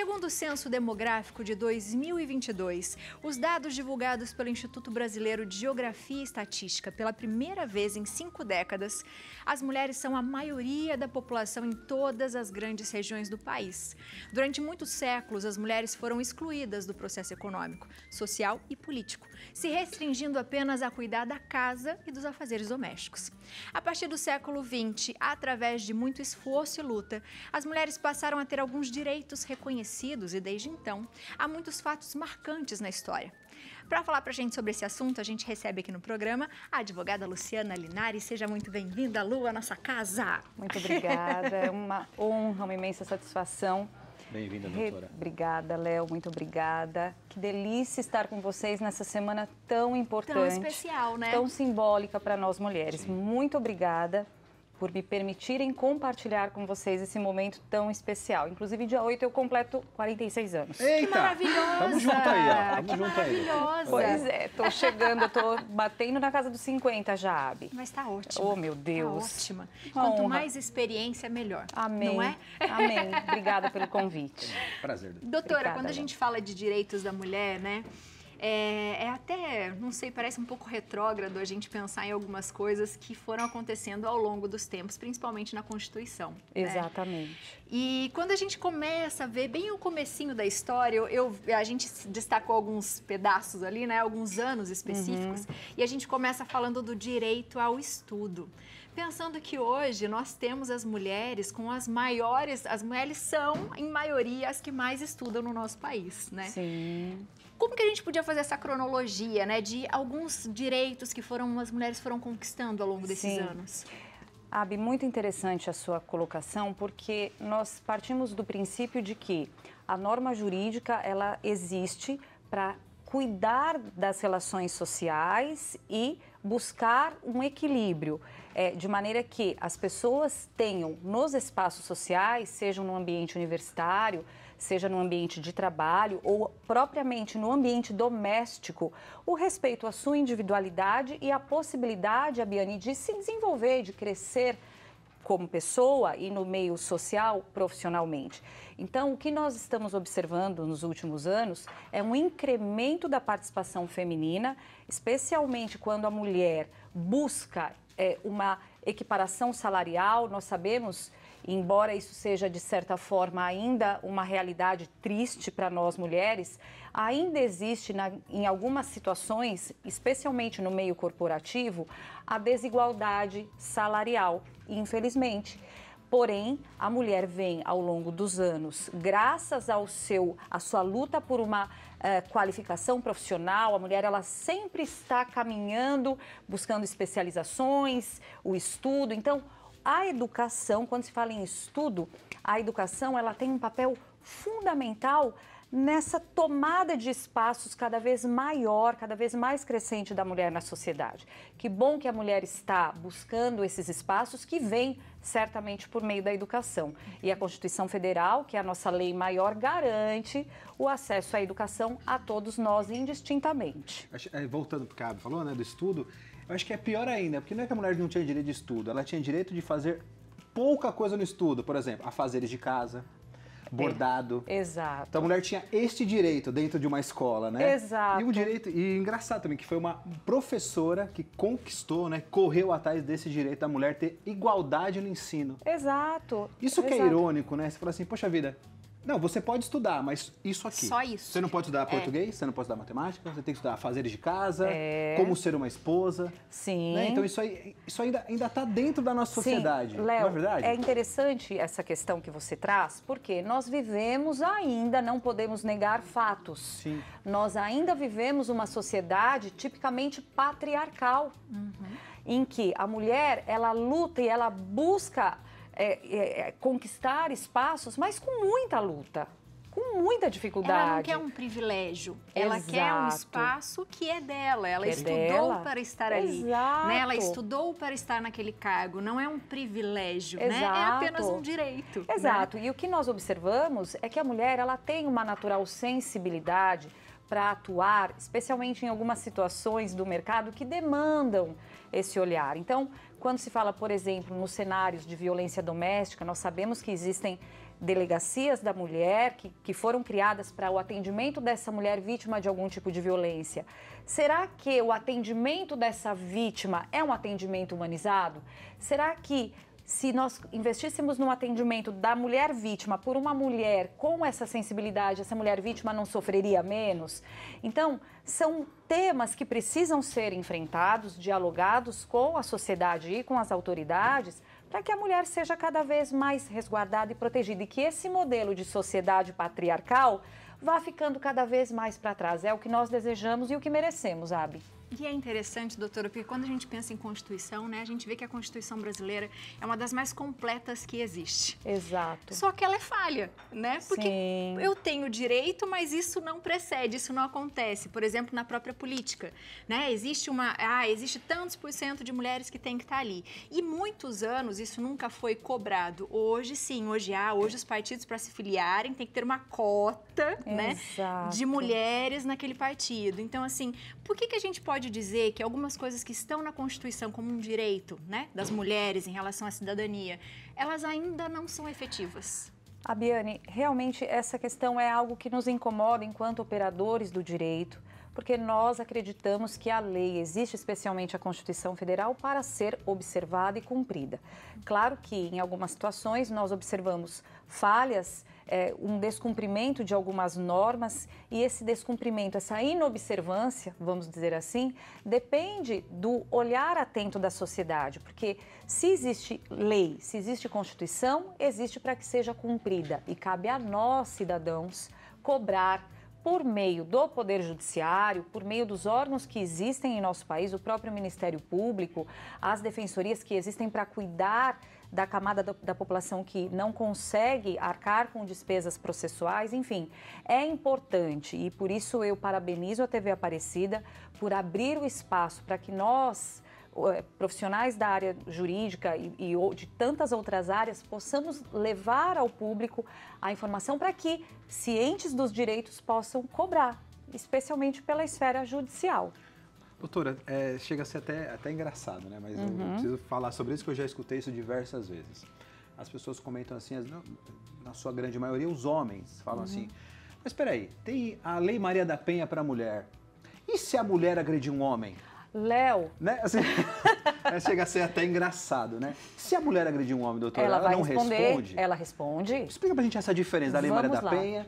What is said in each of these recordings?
Segundo o Censo Demográfico de 2022, os dados divulgados pelo Instituto Brasileiro de Geografia e Estatística pela primeira vez em cinco décadas, as mulheres são a maioria da população em todas as grandes regiões do país. Durante muitos séculos, as mulheres foram excluídas do processo econômico, social e político, se restringindo apenas a cuidar da casa e dos afazeres domésticos. A partir do século XX, através de muito esforço e luta, as mulheres passaram a ter alguns direitos reconhecidos acontecidos e desde então há muitos fatos marcantes na história. Para falar para a gente sobre esse assunto, a gente recebe aqui no programa a advogada Luciana Linares. Seja muito bem-vinda, Lu, à nossa casa. Muito obrigada, é uma honra, uma imensa satisfação. Bem-vinda, doutora. Re... Obrigada, Léo, muito obrigada. Que delícia estar com vocês nessa semana tão importante. Tão especial, né? Tão simbólica para nós mulheres. Sim. Muito obrigada por me permitirem compartilhar com vocês esse momento tão especial. Inclusive, dia 8 eu completo 46 anos. Eita! Que maravilhosa! Tamo junto aí, ó. Tamo que junto maravilhosa! Aí. Pois é, tô chegando, tô batendo na casa dos 50 já, Abi. Mas tá ótima. Oh, meu tá Deus. Tá ótima. Uma Quanto honra. mais experiência, melhor. Amém. Não é? Amém. Obrigada pelo convite. Prazer. Doutora, Obrigada, quando a gente fala de direitos da mulher, né? É, é, até, não sei, parece um pouco retrógrado a gente pensar em algumas coisas que foram acontecendo ao longo dos tempos, principalmente na Constituição. Né? Exatamente. Né? E quando a gente começa a ver bem o comecinho da história, eu, eu a gente destacou alguns pedaços ali, né, alguns anos específicos, uhum. e a gente começa falando do direito ao estudo. Pensando que hoje nós temos as mulheres com as maiores, as mulheres são, em maioria, as que mais estudam no nosso país, né? Sim. Como que a gente podia fazer essa cronologia, né, de alguns direitos que foram as mulheres foram conquistando ao longo desses Sim. anos? Sim. Abi, muito interessante a sua colocação, porque nós partimos do princípio de que a norma jurídica ela existe para cuidar das relações sociais e buscar um equilíbrio, é, de maneira que as pessoas tenham nos espaços sociais, seja no ambiente universitário, seja no ambiente de trabalho ou propriamente no ambiente doméstico, o respeito à sua individualidade e a possibilidade, a Biane, de se desenvolver, de crescer como pessoa e no meio social profissionalmente. Então, o que nós estamos observando nos últimos anos é um incremento da participação feminina, especialmente quando a mulher busca é, uma equiparação salarial, nós sabemos, embora isso seja de certa forma ainda uma realidade triste para nós mulheres, ainda existe na, em algumas situações, especialmente no meio corporativo, a desigualdade salarial, infelizmente. Porém, a mulher vem ao longo dos anos, graças ao seu, à sua luta por uma eh, qualificação profissional, a mulher ela sempre está caminhando, buscando especializações, o estudo. Então, a educação, quando se fala em estudo, a educação ela tem um papel fundamental nessa tomada de espaços cada vez maior, cada vez mais crescente da mulher na sociedade. Que bom que a mulher está buscando esses espaços que vêm certamente por meio da educação. E a Constituição Federal, que é a nossa lei maior, garante o acesso à educação a todos nós indistintamente. É, voltando para o que a falou, né, do estudo, eu acho que é pior ainda, porque não é que a mulher não tinha direito de estudo, ela tinha direito de fazer pouca coisa no estudo, por exemplo, afazeres de casa, bordado. Exato. Então a mulher tinha este direito dentro de uma escola, né? Exato. E um direito, e engraçado também, que foi uma professora que conquistou, né? Correu atrás desse direito da mulher ter igualdade no ensino. Exato. Isso que é Exato. é irônico, né? Você fala assim, poxa vida, não, você pode estudar, mas isso aqui. Só isso. Você não pode estudar é. português, é. você não pode estudar matemática, você tem que estudar fazeres de casa, é. como ser uma esposa. Né? Sim. Né? Então isso, aí, isso ainda está dentro da nossa sociedade. Sim. não é verdade? É interessante essa questão que você traz, porque nós vivemos ainda, não podemos negar fatos. Sim. Nós ainda vivemos uma sociedade tipicamente patriarcal, uhum. em que a mulher ela luta e ela busca é, é, é, conquistar espaços, mas com muita luta com muita dificuldade. Ela não quer um privilégio, ela Exato. quer um espaço que é dela. Ela é estudou dela. para estar ali. Exato. Né? Ela estudou para estar naquele cargo. Não é um privilégio, né? É apenas um direito. Né? Exato. Né? E o que nós observamos é que a mulher ela tem uma natural sensibilidade para atuar, especialmente em algumas situações do mercado que demandam esse olhar. Então, quando se fala, por exemplo, nos cenários de violência doméstica, nós sabemos que existem delegacias da mulher que, que foram criadas para o atendimento dessa mulher vítima de algum tipo de violência. Será que o atendimento dessa vítima é um atendimento humanizado? Será que se nós investíssemos no atendimento da mulher vítima por uma mulher com essa sensibilidade, essa mulher vítima não sofreria menos? Então, são temas que precisam ser enfrentados, dialogados com a sociedade e com as autoridades para que a mulher seja cada vez mais resguardada e protegida e que esse modelo de sociedade patriarcal vá ficando cada vez mais para trás. É o que nós desejamos e o que merecemos, Abi. E é interessante, doutora, porque quando a gente pensa em Constituição, né, a gente vê que a Constituição brasileira é uma das mais completas que existe. Exato. Só que ela é falha, né? Porque Sim. eu tenho direito, mas isso não precede, isso não acontece. Por exemplo, na própria política, né? Existe uma, ah, existe tantos por cento de mulheres que tem que estar tá ali. E muitos anos isso nunca foi cobrado. Hoje sim, hoje há, ah, hoje os partidos para se filiarem tem que ter uma cota, né? Exato. né, de mulheres naquele partido. Então assim, por que que a gente pode pode dizer que algumas coisas que estão na Constituição como um direito né, das mulheres em relação à cidadania, elas ainda não são efetivas? Abiane, realmente essa questão é algo que nos incomoda enquanto operadores do direito, porque nós acreditamos que a lei existe, especialmente a Constituição Federal, para ser observada e cumprida. Claro que em algumas situações nós observamos falhas, é, um descumprimento de algumas normas e esse descumprimento, essa inobservância, vamos dizer assim, depende do olhar atento da sociedade, porque se existe lei, se existe Constituição, existe para que seja cumprida e cabe a nós, cidadãos, cobrar por meio do Poder Judiciário, por meio dos órgãos que existem em nosso país, o próprio Ministério Público, as defensorias que existem para cuidar da camada da, da, população que não consegue arcar com despesas processuais, enfim, é importante e por isso eu parabenizo a TV Aparecida por abrir o espaço para que nós é, profissionais da área jurídica e, e de tantas outras áreas possamos levar ao público a informação para que cientes dos direitos possam cobrar, especialmente pela esfera judicial. Doutora, é, chega a ser até, até engraçado, né? Mas uhum. eu preciso falar sobre isso, que eu já escutei isso diversas vezes. As pessoas comentam assim, as, na sua grande maioria, os homens falam uhum. assim, mas espera aí, tem a Lei Maria da Penha para a mulher. E se a mulher agredir um homem? Léo. Né? Assim, chega a ser até engraçado, né? Se a mulher agredir um homem, doutora, ela, ela não responde. Ela responde. Explica pra gente essa diferença da Lei Maria da lá. Penha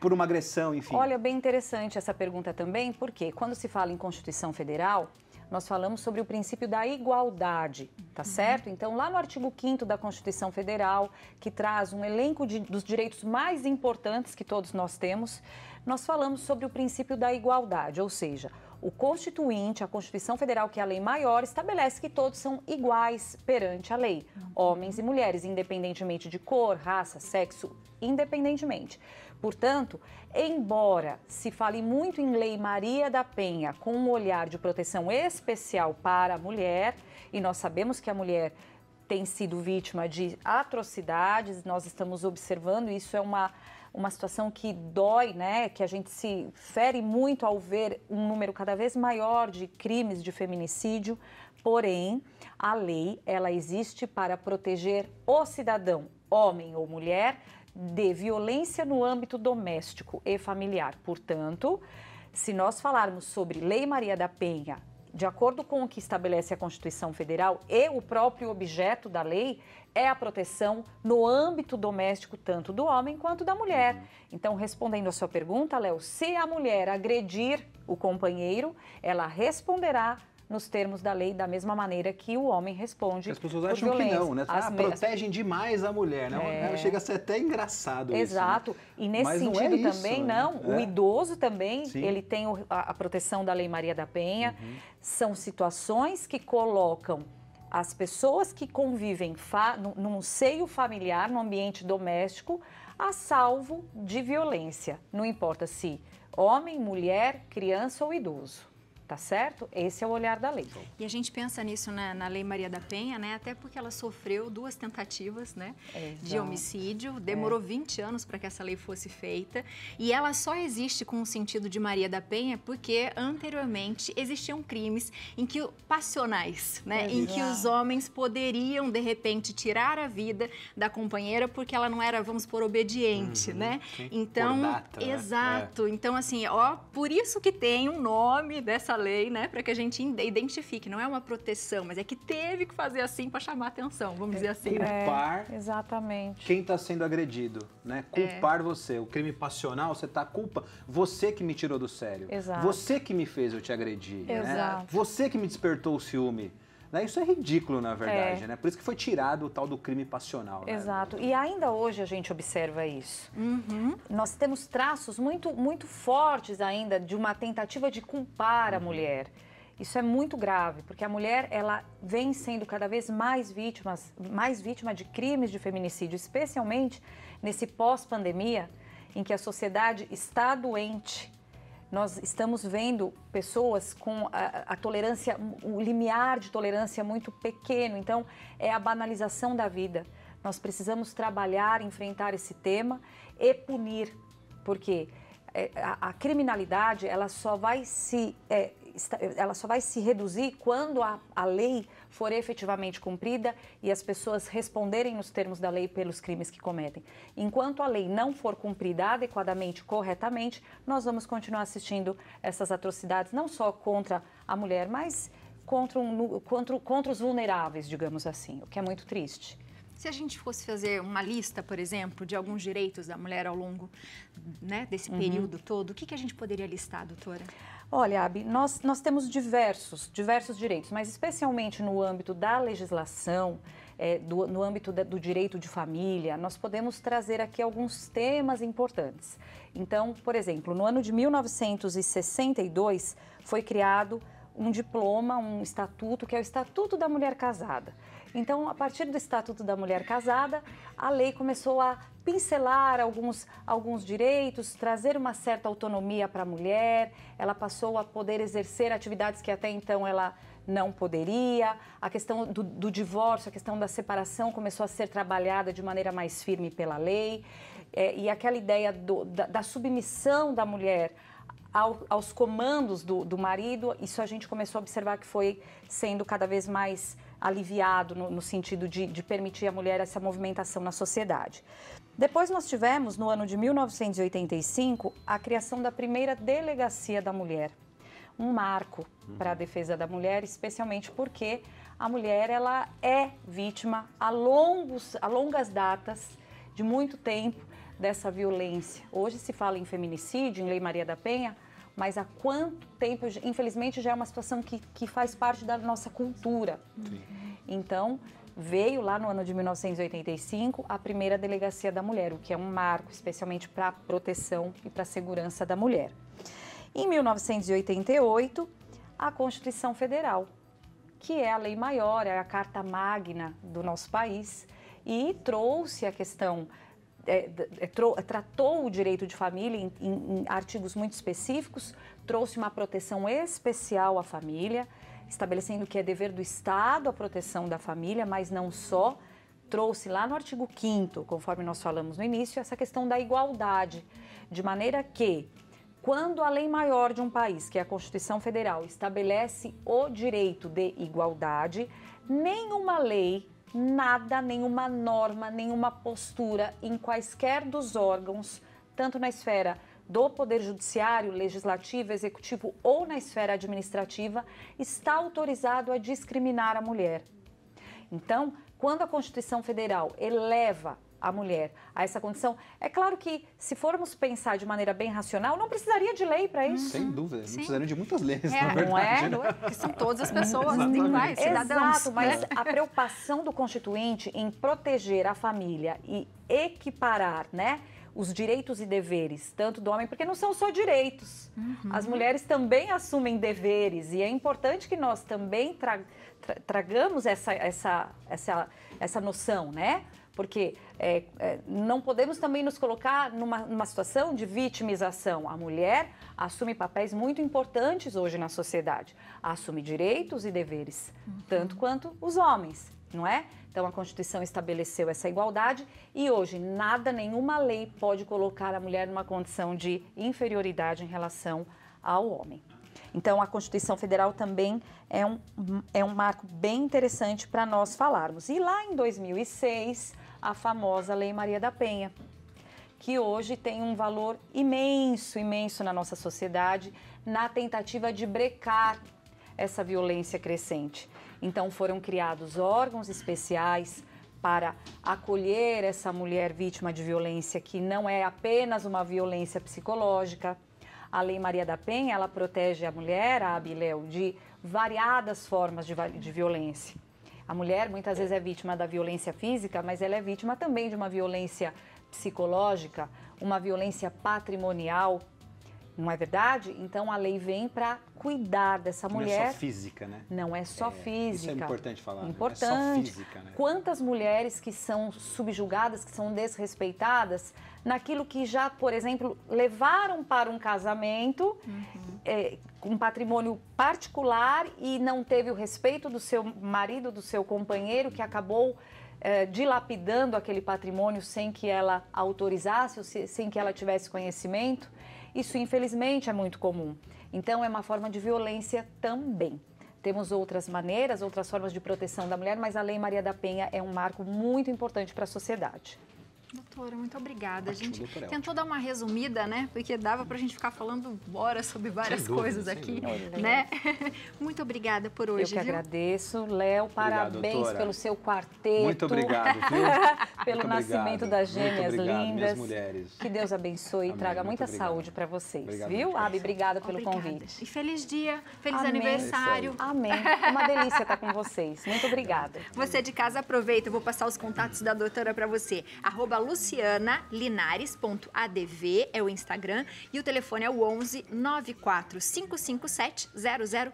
por uma agressão, enfim. Olha, bem interessante essa pergunta também, porque quando se fala em Constituição Federal, nós falamos sobre o princípio da igualdade, tá uhum. certo? Então, lá no artigo 5 da Constituição Federal, que traz um elenco de, dos direitos mais importantes que todos nós temos, nós falamos sobre o princípio da igualdade, ou seja, o Constituinte, a Constituição Federal, que é a lei maior, estabelece que todos são iguais perante a lei, homens e mulheres, independentemente de cor, raça, sexo, independentemente. Portanto, embora se fale muito em Lei Maria da Penha com um olhar de proteção especial para a mulher, e nós sabemos que a mulher tem sido vítima de atrocidades, nós estamos observando, isso é uma uma situação que dói, né? Que a gente se fere muito ao ver um número cada vez maior de crimes de feminicídio. Porém, a lei ela existe para proteger o cidadão, homem ou mulher, de violência no âmbito doméstico e familiar. Portanto, se nós falarmos sobre Lei Maria da Penha, de acordo com o que estabelece a Constituição Federal e o próprio objeto da lei, é a proteção no âmbito doméstico, tanto do homem quanto da mulher. Uhum. Então, respondendo à sua pergunta, Léo, se a mulher agredir o companheiro, ela responderá nos termos da lei, da mesma maneira que o homem responde. As pessoas acham que não, né? As ah, me... protegem demais a mulher, né? É... Chega a ser até engraçado. Exato. Isso, né? E nesse Mas sentido não é também, né? não. O é. idoso também, Sim. ele tem a, proteção da Lei Maria da Penha. Uhum. São situações que colocam as pessoas que convivem num seio familiar, no ambiente doméstico, a salvo de violência. Não importa se homem, mulher, criança ou idoso tá certo? Esse é o olhar da lei. E a gente pensa nisso na, na Lei Maria da Penha, né? Até porque ela sofreu duas tentativas, né? Exato. De homicídio. Demorou é. 20 anos para que essa lei fosse feita. E ela só existe com o sentido de Maria da Penha porque anteriormente existiam crimes em que passionais, né? Exato. É em que os homens poderiam de repente tirar a vida da companheira porque ela não era, vamos por obediente, uhum. né? Que então, né? exato. Né? Então assim, ó, por isso que tem um nome dessa lei, né, para que a gente identifique. Não é uma proteção, mas é que teve que fazer assim para chamar atenção, vamos dizer assim. É, né? Culpar. É, exatamente. Quem está sendo agredido, né? É. Culpar é. você. O crime passional, você tá culpa. Você que me tirou do sério. Exato. Você que me fez eu te agredir. Né? Exato. Né? Você que me despertou o ciúme. Né? Isso é ridículo, na verdade, é. né? Por isso que foi tirado o tal do crime passional. Né? Exato. Né? E ainda hoje a gente observa isso. Uhum. Nós temos traços muito, muito fortes ainda de uma tentativa de culpar uhum. a mulher. Isso é muito grave, porque a mulher ela vem sendo cada vez mais vítima, mais vítima de crimes de feminicídio, especialmente nesse pós-pandemia em que a sociedade está doente nós estamos vendo pessoas com a, a, tolerância, o limiar de tolerância muito pequeno. Então, é a banalização da vida. Nós precisamos trabalhar, enfrentar esse tema e punir, porque é, a, a criminalidade ela só vai se é, ela só vai se reduzir quando a, a lei for efetivamente cumprida e as pessoas responderem nos termos da lei pelos crimes que cometem. Enquanto a lei não for cumprida adequadamente, corretamente, nós vamos continuar assistindo essas atrocidades, não só contra a mulher, mas contra, um, contra, contra os vulneráveis, digamos assim, o que é muito triste. Se a gente fosse fazer uma lista, por exemplo, de alguns direitos da mulher ao longo né, desse uhum. período uhum. todo, o que, que a gente poderia listar, doutora? Olha, Abi, nós, nós temos diversos, diversos direitos, mas especialmente no âmbito da legislação, é, do, no âmbito da, do direito de família, nós podemos trazer aqui alguns temas importantes. Então, por exemplo, no ano de 1962 foi criado um diploma, um estatuto, que é o Estatuto da Mulher Casada. Então, a partir do Estatuto da Mulher Casada, a lei começou a pincelar alguns, alguns direitos, trazer uma certa autonomia para a mulher, ela passou a poder exercer atividades que até então ela não poderia, a questão do, do divórcio, a questão da separação começou a ser trabalhada de maneira mais firme pela lei, é, e aquela ideia do, da, da submissão da mulher ao, aos comandos do, do, marido, isso a gente começou a observar que foi sendo cada vez mais aliviado no, no sentido de, de permitir à mulher essa movimentação na sociedade. Depois nós tivemos, no ano de 1985, a criação da primeira delegacia da mulher, um marco para a uhum. defesa da mulher, especialmente porque a mulher ela é vítima a, longos, a longas datas, de muito tempo, dessa violência. Hoje se fala em feminicídio, em Lei Maria da Penha, mas há quanto tempo, infelizmente, já é uma situação que, que faz parte da nossa cultura. Sim. Então, veio lá no ano de 1985 a primeira delegacia da mulher, o que é um marco especialmente para a proteção e para a segurança da mulher. Em 1988, a Constituição Federal, que é a lei maior, é a carta magna do nosso país, e trouxe a questão é, é tratou o direito de família em, em, em artigos muito específicos, trouxe uma proteção especial à família, estabelecendo que é dever do Estado a proteção da família, mas não só. Trouxe lá no artigo 5, conforme nós falamos no início, essa questão da igualdade, de maneira que quando a lei maior de um país, que é a Constituição Federal, estabelece o direito de igualdade, nenhuma lei nada, nenhuma norma, nenhuma postura em quaisquer dos órgãos, tanto na esfera do Poder Judiciário, Legislativo, Executivo ou na esfera administrativa, está autorizado a discriminar a mulher. Então, quando a Constituição Federal eleva a mulher a essa condição. É claro que, se formos pensar de maneira bem racional, não precisaria de lei para isso. Sem dúvida, Sim. não precisaria de muitas leis, é, na é? verdade. Né? Não é? Porque são todas as pessoas iguais, cidadãos. Exato, né? mas a preocupação do constituinte em proteger a família e equiparar, né? os direitos e deveres, tanto do homem, porque não são só direitos. Uhum. As mulheres também assumem deveres e é importante que nós também tra tra tragamos essa, essa, essa, essa noção, né? porque é, é, não podemos também nos colocar numa, numa situação de vitimização. A mulher assume papéis muito importantes hoje na sociedade, assume direitos e deveres, uhum. tanto quanto os homens, não é? Então a Constituição estabeleceu essa igualdade e hoje nada, nenhuma lei pode colocar a mulher numa condição de inferioridade em relação ao homem. Então, a Constituição Federal também é um, é um marco bem interessante para nós falarmos. E lá em 2006, a famosa Lei Maria da Penha, que hoje tem um valor imenso, imenso na nossa sociedade, na tentativa de brecar essa violência crescente. Então foram criados órgãos especiais para acolher essa mulher vítima de violência, que não é apenas uma violência psicológica. A Lei Maria da Penha, ela protege a mulher, a Abiléu, de variadas formas de, de violência. A mulher muitas vezes é vítima da violência física, mas ela é vítima também de uma violência psicológica, uma violência patrimonial, não é verdade? Então a lei vem para cuidar dessa mulher. Não é só física, né? Não é só é, física. Isso é importante falar. Importante. Né? É só física, né? Quantas mulheres que são subjugadas, que são desrespeitadas naquilo que já, por exemplo, levaram para um casamento, uhum. é, eh, um patrimônio particular e não teve o respeito do seu marido, do seu companheiro, que acabou é, dilapidando aquele patrimônio sem que ela autorizasse, sem que ela tivesse conhecimento. Isso, infelizmente, é muito comum. Então, é uma forma de violência também. Temos outras maneiras, outras formas de proteção da mulher, mas a Lei Maria da Penha é um marco muito importante para a sociedade. Doutora, muito obrigada. a gente tentou dar uma resumida, né? Porque dava para a gente ficar falando horas sobre várias dúvida, coisas aqui, é né? muito obrigada por hoje. Eu que viu? agradeço. Léo, parabéns doutora. pelo seu quarteto. Muito obrigado, viu? pelo muito nascimento obrigado. das gêmeas obrigado, lindas. mulheres. Que Deus abençoe Amém. e traga muita obrigado. saúde para vocês, obrigado, viu? Abi, obrigada pelo convite. E feliz dia, feliz Amém. aniversário. Amém. Uma delícia estar com vocês. Muito obrigada. Você de casa aproveita, eu vou passar os contatos da doutora para você. Arroba arroba lucianalinares.adv é o Instagram e o telefone é o 11 94 557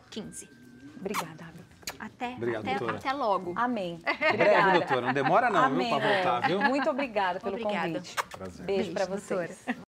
0015. Obrigada, Abel. Até, Obrigado, até, doutora. até logo. Amém. Obrigada. Breve, doutora. Não demora não, Amém, viu, para voltar, viu? Muito obrigada pelo obrigada. convite. Prazer. Beijo, Beijo para vocês. Doutora.